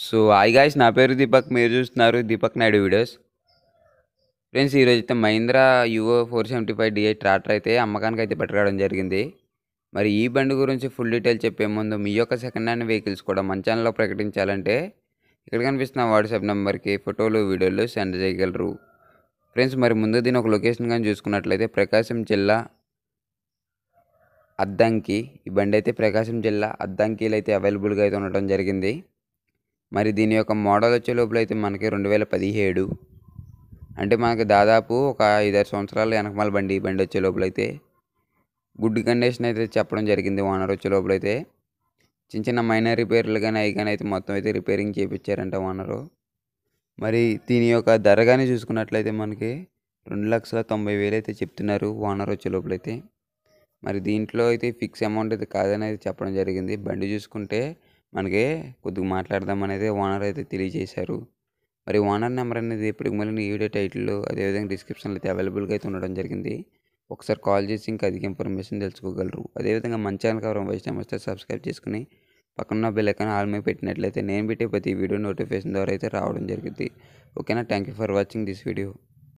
so hi guys నా పేరు దీపక్ మీరు చూస్తున్నారు దీపక్ నాయుడు వీడియోస్ ఫ్రెండ్స్ ఈరోజు అయితే Mahindra Yuvo four seventy five DI tractor అయితే అమ్మకానికి అయితే పట్టుకోవడం జరిగింది మరి ఈ బండి గురించి ఫుల్ డీటెయిల్ చెప్పే ముందు మీ యొక్క సెకండ్ హ్యాండ్ వెహికల్స్ కూడా మన ఛానల్లో ప్రకటించాలంటే ఇక్కడ కనిపిస్తున్న వాట్సాప్ నెంబర్కి ఫోటోలు వీడియోలు సెండ్ చేయగలరు ఫ్రెండ్స్ మరి ముందు దీని ఒక లొకేషన్ కానీ చూసుకున్నట్లయితే ప్రకాశం జిల్లా అద్దంకి ఈ బండి అయితే ప్రకాశం జిల్లా అద్దంకిలు అయితే అవైలబుల్గా అయితే ఉండటం జరిగింది మరి దీని యొక్క మోడల్ వచ్చే లోపల అయితే మనకి రెండు వేల పదిహేడు అంటే మనకి దాదాపు ఒక ఐదారు సంవత్సరాలు వెనకమాల బండి బండి వచ్చే లోపల అయితే గుడ్ కండిషన్ అయితే చెప్పడం జరిగింది ఓనర్ వచ్చే లోపల అయితే చిన్న చిన్న మైనర్ రిపేర్లు కానీ అవి కానీ అయితే మొత్తం అయితే రిపేరింగ్ చేయించారంట ఓనరు మరి దీని యొక్క ధర కానీ చూసుకున్నట్లయితే మనకి రెండు లక్షల తొంభై వేలు అయితే చెప్తున్నారు ఓనర్ వచ్చే అయితే మరి దీంట్లో అయితే ఫిక్స్ అమౌంట్ అయితే కాదని అయితే చెప్పడం జరిగింది బండి చూసుకుంటే మనకి కొద్దిగా మాట్లాడదామనేది ఓనర్ అయితే తెలియజేశారు మరి ఓనర్ నెంబర్ అనేది ఇప్పటికి మళ్ళీ వీడియో టైటిల్లో అదేవిధంగా డిస్క్రిప్షన్లో అయితే అవైలబుల్గా అయితే ఉండడం జరిగింది ఒకసారి కాల్ చేసి ఇంకా అధిక ఇన్ఫర్మేషన్ తెలుసుకోగలరు అదేవిధంగా మంచి ఛానల్ కవరం వైస్ టైం వస్తే సబ్స్క్రైబ్ చేసుకుని పక్కన బిల్ ఐకాన్ ఆల్ మీద పెట్టినట్లయితే నేను పెట్టే ప్రతి వీడియో నోటిఫికేషన్ ద్వారా అయితే రావడం జరిగింది ఓకేనా thank you for watching this video